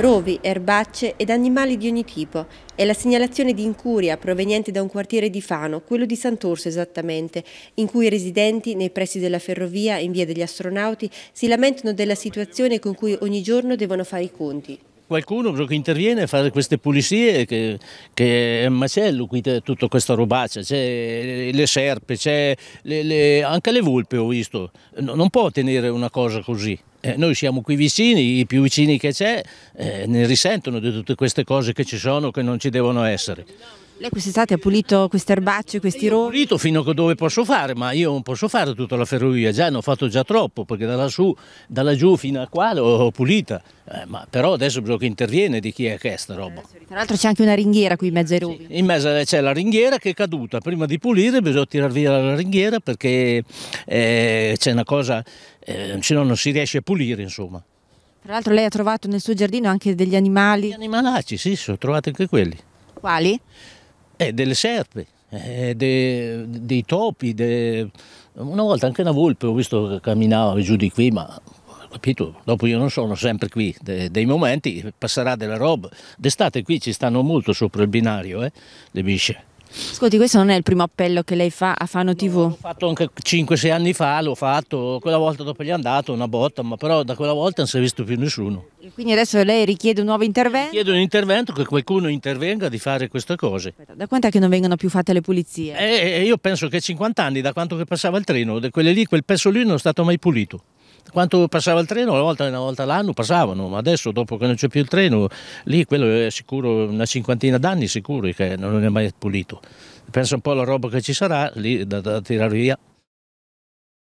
rovi, erbacce ed animali di ogni tipo. È la segnalazione di incuria proveniente da un quartiere di Fano, quello di Sant'Orso esattamente, in cui i residenti nei pressi della ferrovia in via degli astronauti si lamentano della situazione con cui ogni giorno devono fare i conti qualcuno che interviene a fare queste pulizie che, che è un macello qui tutta questa robaccia, c'è le serpe, le, le, anche le volpe ho visto, non può tenere una cosa così. Eh, noi siamo qui vicini, i più vicini che c'è, eh, ne risentono di tutte queste cose che ci sono, che non ci devono essere. Lei quest'estate ha pulito queste erbacce, questi rovi? Ho pulito fino a dove posso fare, ma io non posso fare tutta la ferrovia, già ne ho fatto già troppo, perché da lassù, da laggiù fino a qua l'ho pulita. Eh, ma però adesso bisogna che interviene di chi è questa roba. Tra l'altro c'è anche una ringhiera qui in mezzo ai rovi. Sì, in mezzo c'è la ringhiera che è caduta, prima di pulire bisogna tirare via la ringhiera perché eh, c'è una cosa, eh, se no non si riesce a pulire insomma. Tra l'altro lei ha trovato nel suo giardino anche degli animali. Gli animalacci, sì, sì, ho trovato anche quelli. Quali? eh, delle serpi, eh, de, dei topi, de... una volta anche una volpe ho visto che camminava giù di qui, ma capito, dopo io non sono sempre qui, de, dei momenti passerà della roba. D'estate qui ci stanno molto sopra il binario, eh, le bisce. Ascolti, questo non è il primo appello che lei fa a Fano TV? No, l'ho fatto anche 5-6 anni fa, l'ho fatto, quella volta dopo gli è andato una botta, ma però da quella volta non si è visto più nessuno. Quindi adesso lei richiede un nuovo intervento? Chiedo un intervento che qualcuno intervenga di fare queste cose. Aspetta, da è che non vengono più fatte le pulizie? Eh, eh io penso che 50 anni, da quanto che passava il treno, quelle lì, quel pezzo lì non è stato mai pulito quando passava il treno, una volta, una volta l'anno passavano, ma adesso dopo che non c'è più il treno, lì quello è sicuro, una cinquantina d'anni sicuro che non è mai pulito. Pensa un po' alla roba che ci sarà lì da, da tirare via.